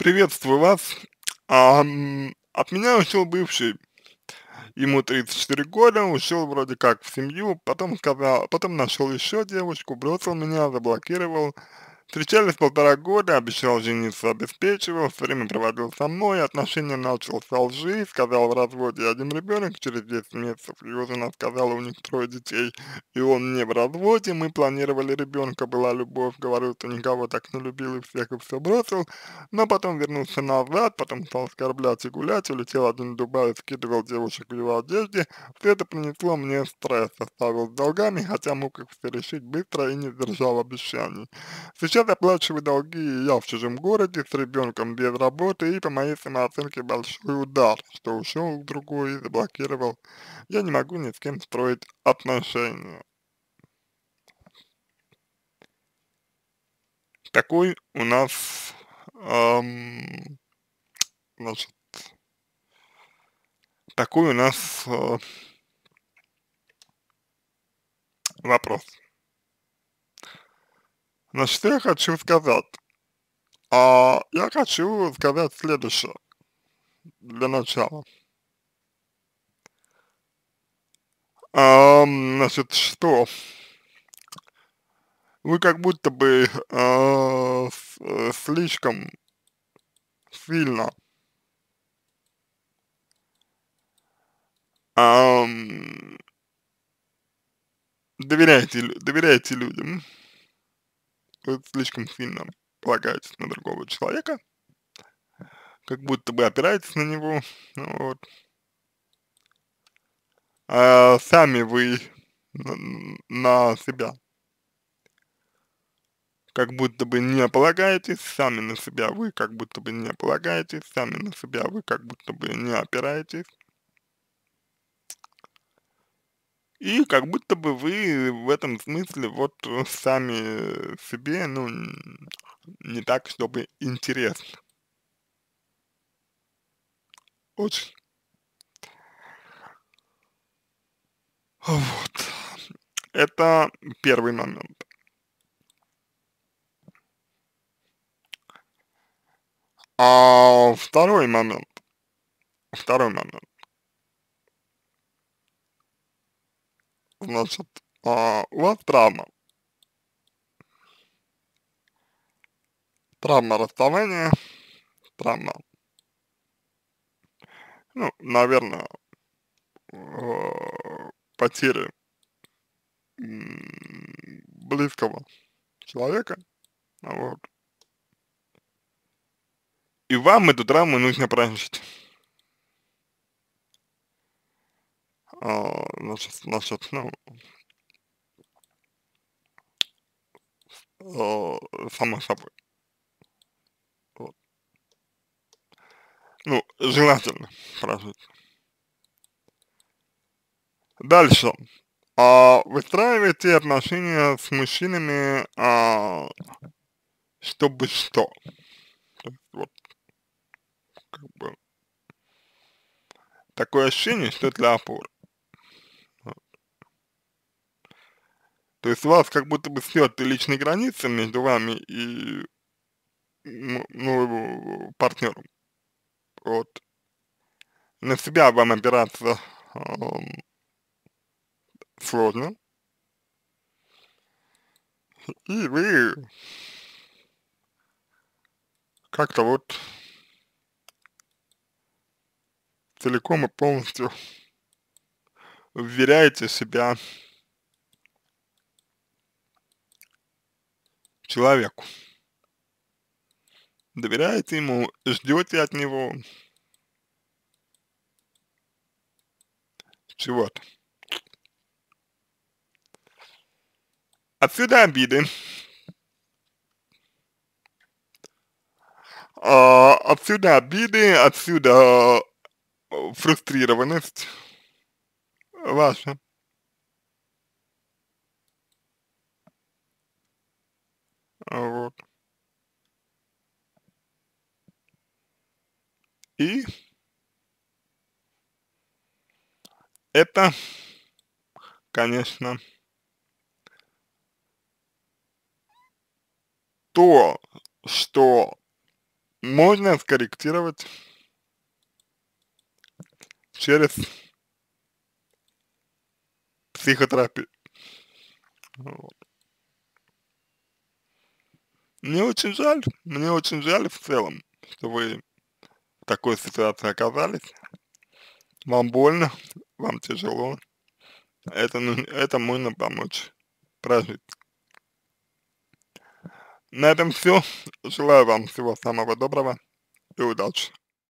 Приветствую вас. А, от меня ушел бывший. Ему 34 года, ушел вроде как в семью, потом сказал, потом нашел еще девочку, бросил меня, заблокировал, Встречались полтора года, обещал жениться, обеспечивал, все время проводил со мной, отношения начал со лжи, сказал в разводе один ребенок, через 10 месяцев его жена сказала, у них трое детей, и он не в разводе, мы планировали ребенка, была любовь, говорю, что никого так не любил и всех и все бросил, но потом вернулся назад, потом стал оскорблять и гулять, улетел один в Дубай, скидывал девушек в его одежде, все это принесло мне стресс, оставил с долгами, хотя мог их все решить быстро и не держал обещаний. Сейчас Сейчас оплачиваю долги я в чужом городе, с ребенком без работы и по моей самооценке большой удар, что ушел другой, заблокировал. Я не могу ни с кем строить отношения. Такой у нас, эм, значит, такой у нас э, вопрос. Значит, я хочу сказать? А, я хочу сказать следующее для начала. А, значит, что? Вы как будто бы а, с, э, слишком сильно а, доверяете, доверяете людям вы слишком сильно полагаетесь на другого человека, как будто бы опираетесь на него, вот. А сами вы на себя как будто бы не полагаетесь сами на себя, вы как будто бы не полагаетесь сами на себя, вы как будто бы не опираетесь И как будто бы вы в этом смысле вот э, сами себе, ну, не так, чтобы интересно. Очень. Вот. Это первый момент. А второй момент. Второй момент. значит, а, у вас травма. Травма расставания, травма. Ну, наверное, э, потери близкого человека, вот. И вам эту травму нужно проносить. значит, насчет, ну, а, само собой. Вот. Ну, желательно прожить. Дальше. А, выстраивайте отношения с мужчинами, а, чтобы что. вот, как бы, такое ощущение, что это для опоры. То есть у вас как будто бы снет личные границы между вами и ну, партнером. Вот. На себя вам опираться э, сложно. И вы как-то вот целиком и полностью уверяете себя человеку? Доверяете ему, ждете от него чего-то. Отсюда обиды. А, отсюда обиды, отсюда э, фрустрированность ваша. И это, конечно, то, что можно скорректировать через психотерапию. Вот. Мне очень жаль, мне очень жаль в целом, что вы такой ситуации оказались, вам больно, вам тяжело, это, это можно помочь прожить. На этом все. Желаю вам всего самого доброго и удачи.